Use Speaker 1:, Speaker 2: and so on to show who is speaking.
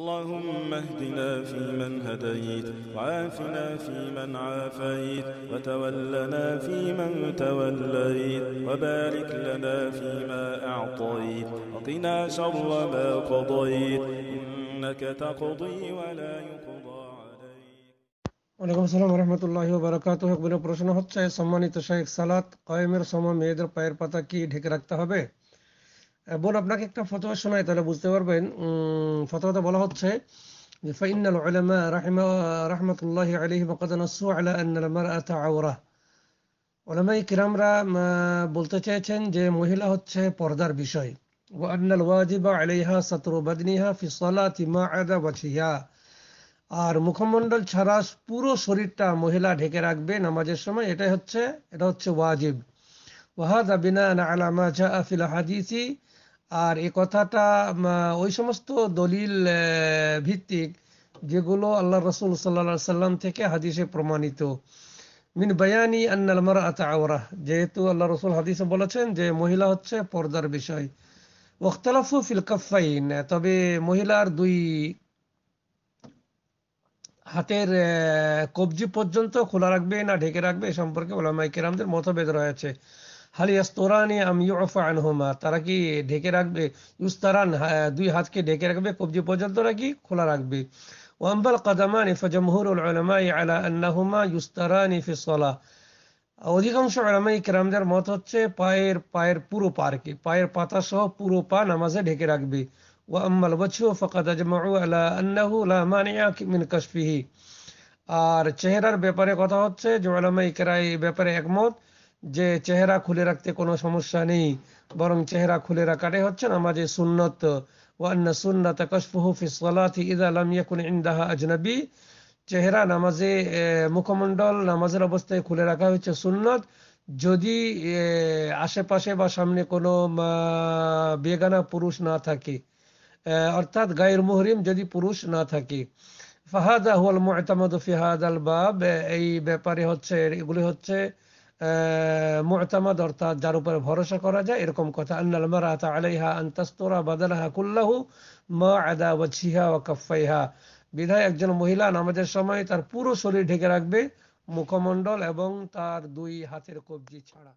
Speaker 1: اللهم اهدنا فيمن هديت وعافنا فيمن عافيت وتولنا فيمن توليت وبارك لنا فيما أعطيت وقنا شر ما قضيت إنك تقضي ولا يقضى السلام ورحمة الله وبركاته একবারে প্রশ্ন হচ্ছে সম্মানিত শেখ সালাত কয়েমের সময় মেয়েদের পায়ের পাতা কি ঢেকে রাখতে হবে বোন আপনাকে একটা ফতোয়া শোনায় তাহলে বুঝতে পারবেন ফতোয়াতে বলা হচ্ছে যে ফাইনাল উলামা রাহমাতুল্লাহ আলাইহি নাসু আলা আওরা কিরামরা বলতে চেয়েছেন যে মহিলা হচ্ছে পর্দার বিষয় ওয়াজিবা আলাইহা সাতরু বাদনিহা ফি সালাতি মা আদা আর মুখমণ্ডল ছাড়া পুরো শরীরটা মহিলা ঢেকে রাখবে নামাজের সময় এটাই হচ্ছে এটা হচ্ছে ওয়াজিব ওয়াহাদা বিনা على ما جاء في আর এ কথাটা ওই সমস্ত দলিল ভিত্তিক যেগুলো আল্লাহ রসুল সাল্লা সাল্লাম থেকে হাদিসে প্রমাণিত মিন বায়ানি আন্নাল মারা আওরা যেহেতু আল্লাহ রসুল হাদিসে বলেছেন যে মহিলা হচ্ছে পর্দার বিষয় ওখতলাফু ফিলকাফাইন তবে মহিলার দুই হাতের কবজি পর্যন্ত খোলা রাখবে না ঢেকে রাখবে এ সম্পর্কে ওলামাই কেরামদের মতভেদ রয়েছে হাল ইয়াস্তরানি আম তারা কি ঢেকে রাখবে ইউস্তারান দুই হাতকে ঢেকে রাখবে কবজি পর্যন্ত নাকি খোলা রাখবে ওয়াম্বাল আলা অধিকাংশ আলামাই কেরামদের মত হচ্ছে পায়ের পায়ের পুরো পারকে পায়ের পাতা সহ পুরো পা নামাজে ঢেকে রাখবে واما الوجه فقد اجمعوا আর চেহারার ব্যাপারে কথা হচ্ছে জোয়ালামাই কেরাই ব্যাপারে একমত যে চেহারা খুলে রাখতে কোনো সমস্যা নেই বরং চেহারা খুলে রাখাটাই হচ্ছে নামাজে সুন্নত ওয়ান্ন সুন্নত কশফুহু ফিসলাথি ইদা লাম ইয়াকুন ইন্দাহা আজনবী চেহারা নামাজে মুখমণ্ডল নামাজের অবস্থায় খুলে রাখা হচ্ছে সুন্নত যদি আশেপাশে বা সামনে কোনো বেগানা পুরুষ না থাকে অর্থাৎ গায়ের মুহরিম যদি পুরুষ না থাকে ফাহাদা হুয়াল মোহতামদ ফিহাদ আল বাব এই ব্যাপারে হচ্ছে এগুলি হচ্ছে মুতামাদ অর্থাৎ যার উপরে ভরসা করা যায় এরকম কথা আন্নাল মারাতা আলাইহা আন্তাস্তরা বাদালাহা কুল্লাহু মা আদা ওয়াজিহা ওয়া কাফাইহা বিধায় একজন মহিলা নামাজের সময় তার পুরো শরীর ঢেকে রাখবে মুখমণ্ডল এবং তার দুই হাতের কবজি ছাড়া